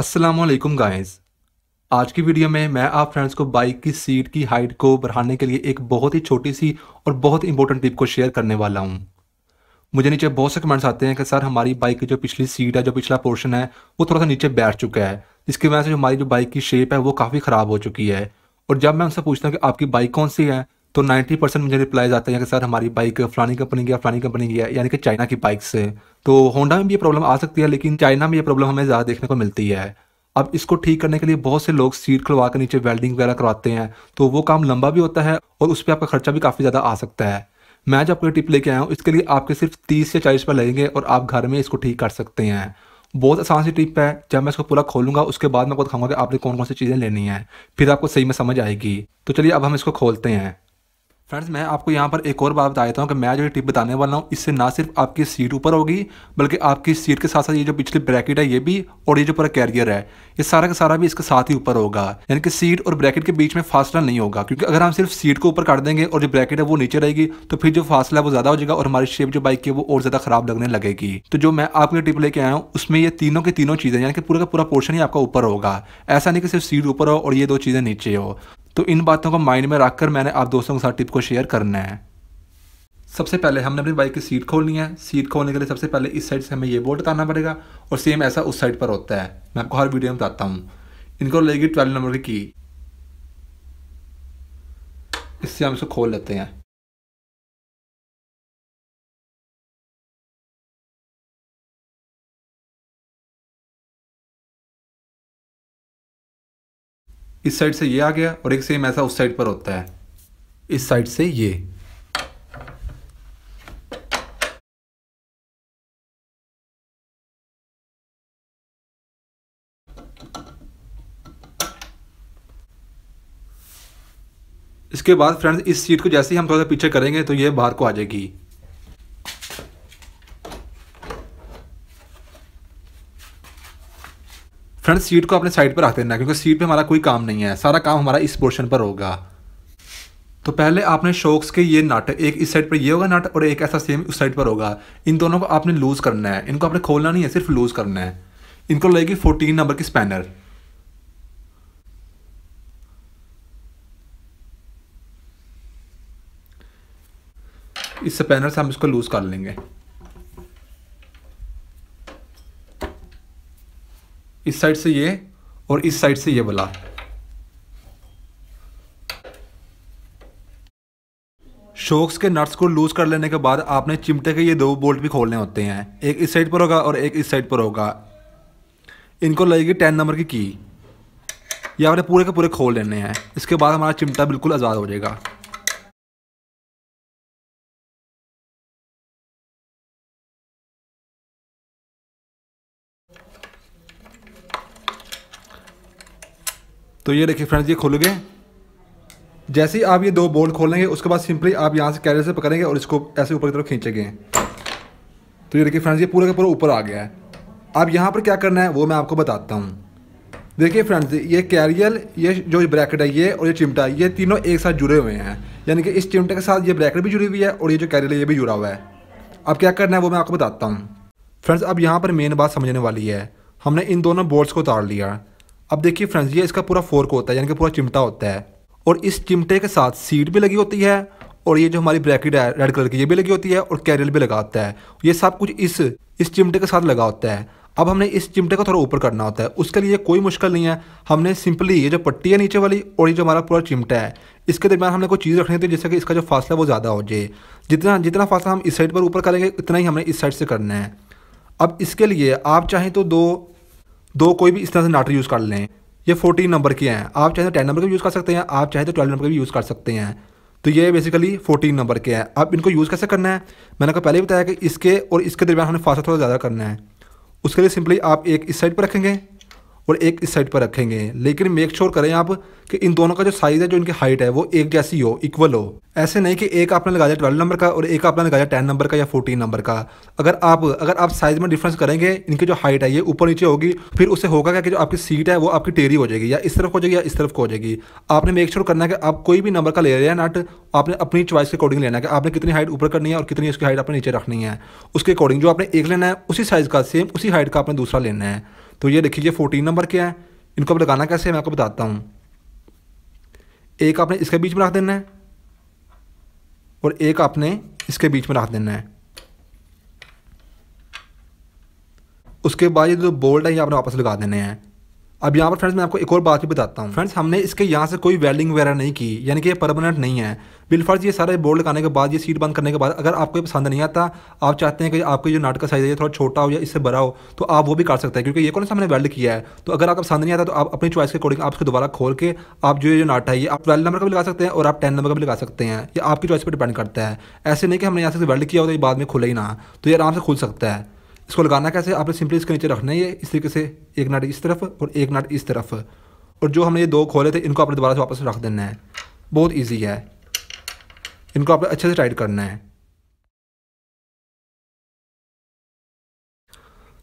Aslam guys आज की video में मैं आप फ्रेंड्स को बाइक की सीट की हाइट को बढ़ाने के लिए एक बहुत ही छोटी सी और बहुत इंपॉर्टेंट टिप को शेयर करने वाला हूँ मुझे नीचे बहुत से कमेंट्स आते हैं कि सर हमारी बाइक की जो पिछली सीट है जो पिछला पोर्शन है वो थोड़ा सा नीचे बैठ चुका है जिसकी वजह से हमारी जो बाइक की शेप है वो काफ़ी ख़राब हो चुकी है और जब मैं उनसे पूछता हूँ कि आपकी बाइक कौन सी है तो 90 परसेंट मुझे रिप्लाई आते हैं कि सर हमारी बाइक फलानी कंपनी की है फलानी कंपनी की है यानी कि चाइना की बाइक से तो होंडा में भी ये प्रॉब्लम आ सकती है लेकिन चाइना में ये प्रॉब्लम हमें ज़्यादा देखने को मिलती है अब इसको ठीक करने के लिए बहुत से लोग सीट खुलवा के नीचे वेल्डिंग वगैरह करवाते हैं तो वो काम लंबा भी होता है और उस पर आपका खर्चा भी काफ़ी ज़्यादा आ सकता है मैं जो आपको टिप लेके आया हूँ इसके लिए आपके सिर्फ तीस से चालीस रुपये लगेंगे और आप घर में इसको ठीक कर सकते हैं बहुत आसान सी टिप है जब मैं इसको पूरा खोलूंगा उसके बाद मैं आपको दिखाऊंगा कि आपने कौन कौन सी चीज़ें लेनी है फिर आपको सही में समझ आएगी तो चलिए अब हम इसको खोलते हैं फ्रेंड्स मैं आपको यहाँ पर एक और बात बता देता हूँ कि मैं जो ये टिप बताने वाला हूँ इससे ना सिर्फ आपकी सीट ऊपर होगी बल्कि आपकी सीट के साथ साथ ये जो पिछली ब्रैकेट है ये भी और ये जो पूरा कैरियर है ये सारा का सारा भी इसके साथ ही ऊपर होगा यानी कि सीट और ब्रैकेट के बीच में फासला नहीं होगा क्योंकि अगर हम सिर्फ सीट को ऊपर काट देंगे और जो ब्रैकेट है वो नीचे रहेगी तो फिर जो फासला है वो ज़्यादा हो जाएगा और हमारी शेप जो बाइक की वो और ज़्यादा खराब लगने लगेगी तो जो मैं आपकी टिप लेके आया हूँ उसमें ये तीनों की तीनों चीज़ें यानी कि पूरा का पूरा पोर्शन ही आपका ऊपर होगा ऐसा नहीं कि सिर्फ सीट ऊपर हो और ये दो चीज़ें नीचे हो तो इन बातों को माइंड में रखकर मैंने आप दोस्तों के साथ टिप को शेयर करना है सबसे पहले हमने अपनी बाइक की सीट खोलनी है सीट खोलने के लिए सबसे पहले इस साइड से हमें ये बोल्ट हटाना पड़ेगा और सेम ऐसा उस साइड पर होता है मैं आपको हर वीडियो में बताता हूँ इनको लगेगी ट्वेल्व नंबर की इससे हम इसको खोल लेते हैं इस साइड से ये आ गया और एक सेम ऐसा उस साइड पर होता है इस साइड से ये इसके बाद फ्रेंड्स इस सीट को जैसे ही हम थोड़ा सा पीछे करेंगे तो ये बाहर को आ जाएगी फ्रंट सीट को अपने साइड पर रख देना क्योंकि सीट पे हमारा कोई काम नहीं है सारा काम हमारा इस पोर्शन पर होगा तो पहले आपने शॉक्स के ये नट एक इस साइड पर ये होगा नट और एक ऐसा सेम उस साइड पर होगा इन दोनों को आपने लूज़ करना है इनको आपने खोलना नहीं है सिर्फ लूज़ करना है इनको लगेगी फोर्टीन नंबर की स्पैनर इस स्पैनर से हम इसको लूज़ कर लेंगे इस साइड से ये और इस साइड से ये वाला शोक्स के नट्स को लूज़ कर लेने के बाद आपने चिमटे के ये दो बोल्ट भी खोलने होते हैं एक इस साइड पर होगा और एक इस साइड पर होगा इनको लगेगी टेन नंबर की की ये आपने पूरे के पूरे खोल लेने हैं इसके बाद हमारा चिमटा बिल्कुल आज़ाद हो जाएगा तो ये देखिए फ्रेंड्स ये खुल गए जैसे ही आप ये दो बोल्ट खोलेंगे उसके बाद सिंपली आप यहाँ से कैरियर से पकड़ेंगे और इसको ऐसे ऊपर की तरफ खींचेंगे तो ये देखिए फ्रेंड्स ये पूरा का पूरा ऊपर आ गया है अब यहाँ पर क्या करना है वो मैं आपको बताता हूँ देखिए फ्रेंड्स ये कैरियल ये जो ब्रैकेट है ये और ये चिमटा ये तीनों एक साथ जुड़े हुए हैं यानी कि इस चिमटे के साथ ये ब्रैकेट भी जुड़ी हुई है और ये जो कैरियल है ये भी जुड़ा हुआ है अब क्या करना है वो मैं आपको बताता हूँ फ्रेंड्स अब यहाँ पर मेन बात समझने वाली है हमने इन दोनों बोर्ड्स को उतार लिया अब देखिए फ्रेंड्स ये इसका पूरा फोर्क होता है यानी कि पूरा चिमटा होता है और इस चिमटे के साथ सीट भी लगी होती है और ये जो हमारी ब्रैकेट है रेड कलर की ये भी लगी होती है और कैरियल भी लगा होता है ये सब कुछ इस इस चिमटे के साथ लगा होता है अब हमने इस चिमटे को थोड़ा ऊपर करना होता है उसके लिए कोई मुश्किल नहीं है हमने सिंपली ये जो पट्टी है नीचे वाली और ये जो हमारा पूरा चिमटा है इसके दरमियान हमने कोई चीज़ रखनी होती है जिससे कि इसका जो फासला वो ज़्यादा हो जाए जितना जितना फासला हम इस साइड पर ऊपर करेंगे उतना ही हमने इस साइड से करना है अब इसके लिए आप चाहें तो दो दो कोई भी इस तरह से नाटर यूज़ कर लें ये फोर्टीन नंबर के हैं आप चाहे तो टेन नंबर के यूज़ कर सकते हैं आप चाहे तो ट्वेल्व नंबर के भी यूज़ कर सकते हैं तो ये बेसिकली फोर्टीन नंबर के हैं अब इनको यूज़ कैसे करना है मैंने आपको पहले ही बताया कि इसके और इसके दरमियान हमें फासला थोड़ा ज़्यादा करना है उसके लिए सिंपली आप एक इस साइड पर रखेंगे और एक इस साइड पर रखेंगे लेकिन मेक श्योर करें आप कि इन दोनों का जो साइज़ है जो इनकी हाइट है वो एक जैसी हो इक्वल हो ऐसे नहीं कि एक आपने लगाया ट्वेल्व नंबर का और एक आपने लगाया टेन नंबर का या फोर्टीन नंबर का अगर आप अगर आप साइज़ में डिफरेंस करेंगे इनकी जो हाइट है ये ऊपर नीचे होगी फिर उससे होगा क्या कि जो आपकी सीट है वो आपकी टेरी हो जाएगी या इस तरफ हो जाएगी या इस तरफ हो जाएगी आपने मेक श्योर करना है कि आप कोई भी नंबर का ले रहे हैं नट आपने अपनी चॉइस के अकॉर्डिंग लेना है कि आपने कितनी हाइट ऊपर करनी है और कितनी उसकी हाइट आपने नीचे रखनी है उसके अकॉर्डिंग जो आपने एक लेना है उसी साइज़ का सेम उसी हाइट का आपने दूसरा लेना है तो ये देखिए ये फोर्टीन नंबर के हैं इनको अब लगाना कैसे है मैं आपको बताता हूँ एक आपने इसके बीच में रख देना है और एक आपने इसके बीच में रख देना है उसके बाद ये जो बोल्ट है ये आपने वापस लगा देने हैं अब यहाँ पर फ्रेंड्स मैं आपको एक और बात भी बताता हूँ फ्रेंड्स हमने इसके यहाँ से कोई वेल्डिंग वगैरह नहीं की यानी कि ये परमानेंट नहीं है बिलफर्ज ये सारे बोर्ड लगाने के बाद ये सीट बंद करने के बाद अगर आपको ये पसंद नहीं आता आप चाहते हैं कि आपकी जो नाट का साइज़ है थोड़ा छोटा हो या इससे बड़ा हो तो आप वो भी काट सकते हैं क्योंकि ये कौन सा हमने वेल्ड किया है तो अगर आपको पसंद नहीं आता तो आप अपनी चॉइस के अकॉर्डिंग आप उसको दोबारा खोल के आप जो ये नाट है ये आप ट्वेल्व नंबर का भी लगा सकते हैं और आप टेन नंबर का भी लगा सकते हैं ये आपकी चॉइस पर डिपेंड करता है ऐसे नहीं कि हमने यहाँ से वेल्ड किया हो तो ये बाद में खुले ही ना तो ये आराम से खुल सकता है इसको लगाना कैसे आपने सिंपली इसके नीचे रखना है ये इस तरीके से एक नाट इस तरफ और एक नाट इस तरफ और जो हमने ये दो खोले थे इनको आपने दोबारा से वापस रख देना है बहुत ईजी है इनको आपने अच्छे से टाइट करना है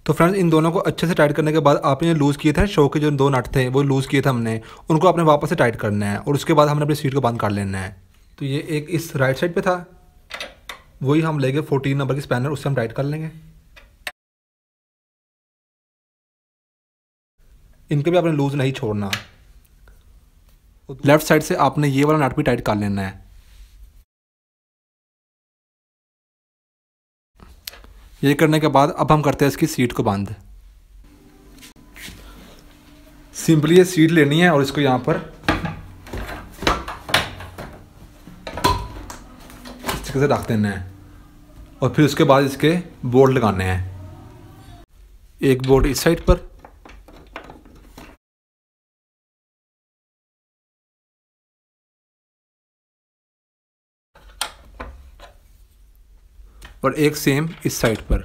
तो फ्रेंड्स इन दोनों को अच्छे से टाइट करने के बाद आपने लूज़ किए थे शो के जो दो नट थे वो लूज़ किए थे हमने उनको आपने वापस से टाइट करना है और उसके बाद हमने अपनी सीट को बंद कर लेना है तो ये एक इस राइट साइड पे था वही हम लेंगे 14 नंबर की स्पैनर उससे हम टाइट कर लेंगे इनको भी आपने लूज़ नहीं छोड़ना लेफ्ट साइड से आपने ये वाला नट भी टाइट कर लेना है ये करने के बाद अब हम करते हैं इसकी सीट को बंद सिंपली ये सीट लेनी है और इसको यहाँ पर इस तरीके से रख देना है और फिर उसके बाद इसके बोर्ड लगाने हैं एक बोर्ड इस साइड पर और एक सेम इस साइड पर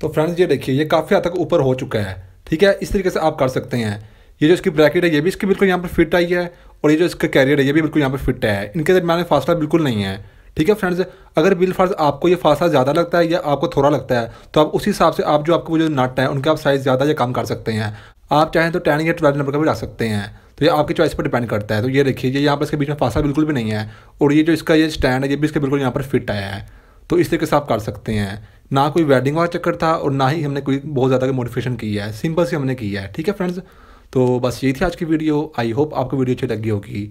तो फ्रेंड्स ये देखिए ये काफ़ी हद तक ऊपर हो चुका है ठीक है इस तरीके से आप कर सकते हैं ये जो इसकी ब्रैकेट है ये भी इसकी बिल्कुल यहाँ पर फिट आई है और ये जो इसका कैरियर है ये भी बिल्कुल यहाँ पर फिट है इनके मैंने फासला बिल्कुल नहीं है ठीक है फ्रेंड्स अगर बिल फर्ज आपको ये फासला ज़्यादा लगता है या आपको थोड़ा लगता है तो आप उसी हिसाब से आप जो आपको वो जो नट है उनके आप साइज़ ज़्यादा या कम कर सकते हैं आप चाहें तो टेन या ट्वेल्व नंबर का भी रख सकते हैं तो ये आपकी चॉइस पर डिपेंड करता है तो ये देखिए ये यहाँ पर इसके बीच में फासा बिल्कुल भी नहीं है और ये जो इसका ये स्टैंड है ये भी इसके बिल्कुल यहाँ पर फिट आया है तो इस तरीके से आप कर सकते हैं ना कोई वेडिंग वाला चक्कर था और ना ही हमने कोई बहुत ज़्यादा मोडिफिकेशन की है सिंपल सी हमने की है ठीक है फ्रेंड्स तो बस यही थी आज की वीडियो आई होप आपको वीडियो अच्छी लगी होगी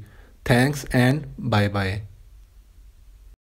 थैंक्स एंड बाय बाय